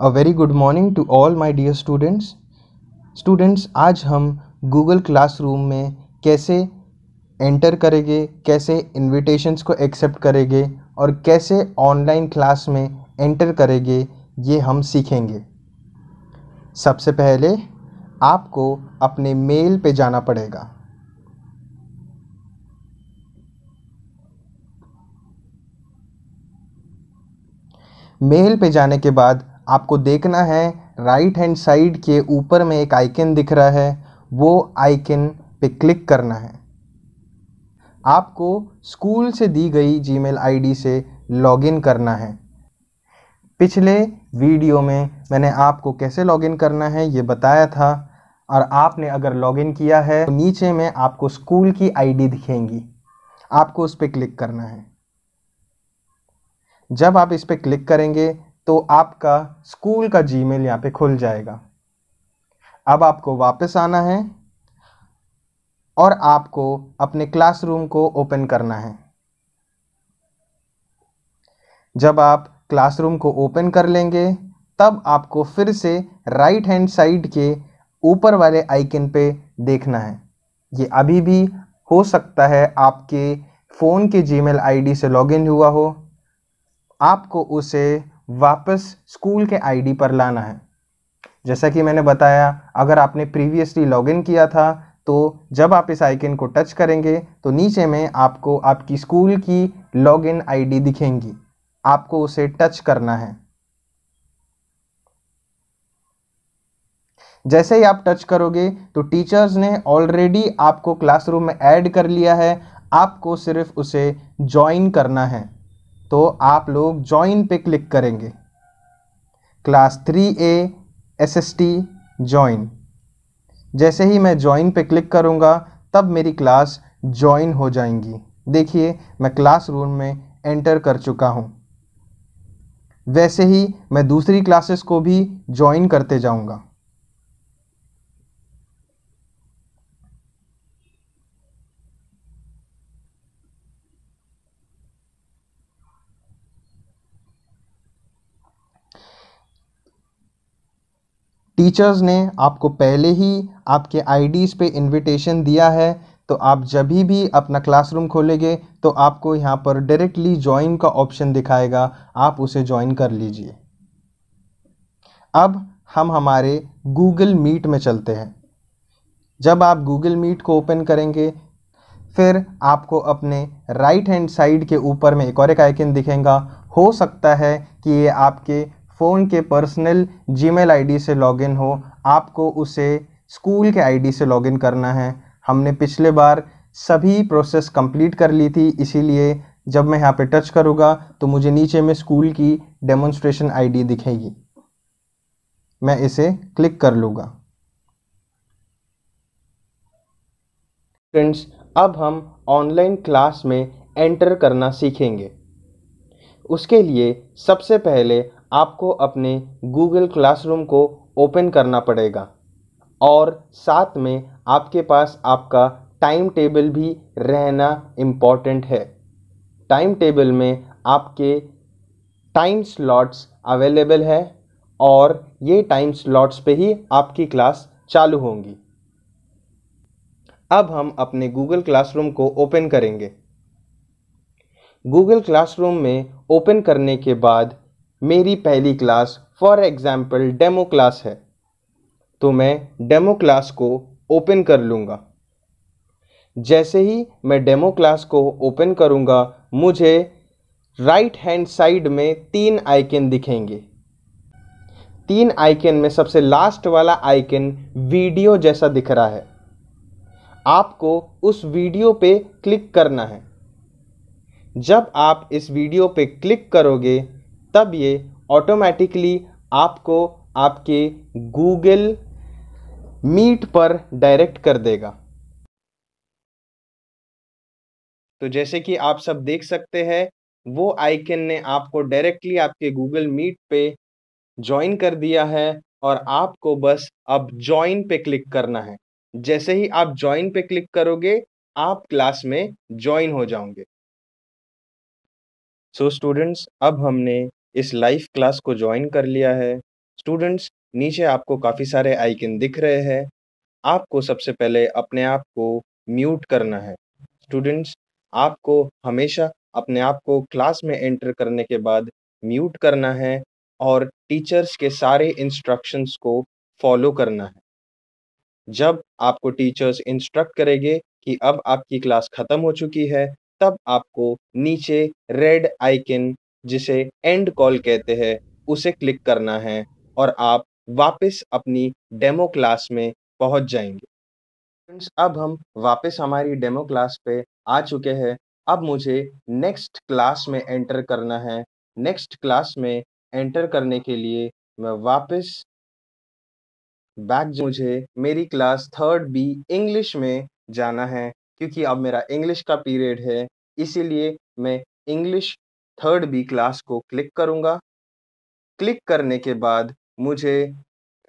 a very good morning to all my dear students students आज हम Google classroom में कैसे एंटर करेंगे कैसे इन्विटेशन्स को एक्सेप्ट करेंगे और कैसे ऑनलाइन क्लास में एंटर करेंगे ये हम सीखेंगे सबसे पहले आपको अपने मेल पे जाना पड़ेगा मेल पे जाने के बाद आपको देखना है राइट हैंड साइड के ऊपर में एक आइकन दिख रहा है वो आइकन पे क्लिक करना है आपको स्कूल से दी गई जीमेल आईडी से लॉगिन करना है पिछले वीडियो में मैंने आपको कैसे लॉगिन करना है ये बताया था और आपने अगर लॉगिन किया है तो नीचे में आपको स्कूल की आईडी दिखेंगी आपको उस पर क्लिक करना है जब आप इस पर क्लिक करेंगे तो आपका स्कूल का जीमेल यहाँ पे खुल जाएगा अब आपको वापस आना है और आपको अपने क्लासरूम को ओपन करना है जब आप क्लासरूम को ओपन कर लेंगे तब आपको फिर से राइट हैंड साइड के ऊपर वाले आइकन पे देखना है ये अभी भी हो सकता है आपके फ़ोन के जीमेल आईडी से लॉगिन हुआ हो आपको उसे वापस स्कूल के आईडी पर लाना है जैसा कि मैंने बताया अगर आपने प्रीवियसली लॉगिन किया था तो जब आप इस आइकन को टच करेंगे तो नीचे में आपको आपकी स्कूल की लॉगिन आईडी दिखेंगी आपको उसे टच करना है जैसे ही आप टच करोगे तो टीचर्स ने ऑलरेडी आपको क्लासरूम में ऐड कर लिया है आपको सिर्फ उसे ज्वाइन करना है तो आप लोग जॉइन पे क्लिक करेंगे class three A S S T join जैसे ही मैं जॉइन पे क्लिक करूँगा तब मेरी क्लास जॉइन हो जाएंगी देखिए मैं क्लास रूम में एंटर कर चुका हूँ वैसे ही मैं दूसरी क्लासेस को भी जॉइन करते जाऊँगा टीचर्स ने आपको पहले ही आपके आईडीज़ पे इनविटेशन दिया है तो आप जब भी अपना क्लासरूम खोलेंगे तो आपको यहाँ पर डायरेक्टली ज्वाइन का ऑप्शन दिखाएगा आप उसे ज्वाइन कर लीजिए अब हम हमारे गूगल मीट में चलते हैं जब आप गूगल मीट को ओपन करेंगे फिर आपको अपने राइट हैंड साइड के ऊपर में एक और एक आइकन दिखेगा हो सकता है कि ये आपके फ़ोन के पर्सनल जीमेल आईडी से लॉगिन हो आपको उसे स्कूल के आईडी से लॉगिन करना है हमने पिछले बार सभी प्रोसेस कंप्लीट कर ली थी इसीलिए जब मैं यहाँ पे टच करूँगा तो मुझे नीचे में स्कूल की डेमोन्स्ट्रेशन आईडी दिखेगी मैं इसे क्लिक कर लूँगा फ्रेंड्स अब हम ऑनलाइन क्लास में एंटर करना सीखेंगे उसके लिए सबसे पहले आपको अपने गूगल क्लासरूम को ओपन करना पड़ेगा और साथ में आपके पास आपका टाइम टेबल भी रहना इम्पॉर्टेंट है टाइम टेबल में आपके टाइम स्लॉट्स अवेलेबल है और ये टाइम स्लॉट्स पे ही आपकी क्लास चालू होंगी अब हम अपने गूगल क्लासरूम को ओपन करेंगे गूगल क्लासरूम में ओपन करने के बाद मेरी पहली class for example demo class है तो मैं डेमो क्लास को ओपन कर लूँगा जैसे ही मैं डेमो क्लास को ओपन करूँगा मुझे राइट हैंड साइड में तीन आइकन दिखेंगे तीन आइकन में सबसे लास्ट वाला आइकन वीडियो जैसा दिख रहा है आपको उस वीडियो पे क्लिक करना है जब आप इस वीडियो पे क्लिक करोगे तब ये ऑटोमेटिकली आपको आपके गूगल मीट पर डायरेक्ट कर देगा तो जैसे कि आप सब देख सकते हैं वो आइकन ने आपको डायरेक्टली आपके गूगल मीट पे ज्वाइन कर दिया है और आपको बस अब ज्वाइन पे क्लिक करना है जैसे ही आप ज्वाइन पे क्लिक करोगे आप क्लास में ज्वाइन हो जाओगे सो so स्टूडेंट्स अब हमने इस लाइव क्लास को ज्वाइन कर लिया है स्टूडेंट्स नीचे आपको काफ़ी सारे आइकन दिख रहे हैं आपको सबसे पहले अपने आप को म्यूट करना है स्टूडेंट्स आपको हमेशा अपने आप को क्लास में एंटर करने के बाद म्यूट करना है और टीचर्स के सारे इंस्ट्रक्शंस को फॉलो करना है जब आपको टीचर्स इंस्ट्रक्ट करेंगे कि अब आपकी क्लास ख़त्म हो चुकी है तब आपको नीचे रेड आइकन जिसे एंड कॉल कहते हैं उसे क्लिक करना है और आप वापस अपनी डेमो क्लास में पहुंच जाएंगे फ्रेंड्स अब हम वापस हमारी डेमो क्लास पे आ चुके हैं अब मुझे नेक्स्ट क्लास में एंटर करना है नेक्स्ट क्लास में एंटर करने के लिए मैं वापस बैक मुझे मेरी क्लास थर्ड बी इंग्लिश में जाना है क्योंकि अब मेरा इंग्लिश का पीरियड है इसीलिए मैं इंग्लिश थर्ड बी क्लास को क्लिक करूँगा क्लिक करने के बाद मुझे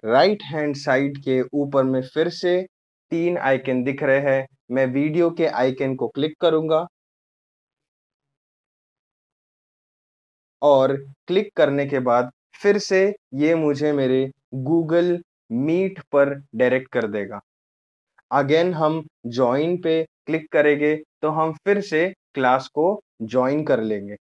राइट हैंड साइड के ऊपर में फिर से तीन आइकन दिख रहे हैं मैं वीडियो के आइकन को क्लिक करूँगा और क्लिक करने के बाद फिर से ये मुझे मेरे गूगल मीट पर डायरेक्ट कर देगा अगेन हम ज्वाइन पे क्लिक करेंगे तो हम फिर से क्लास को ज्वाइन कर लेंगे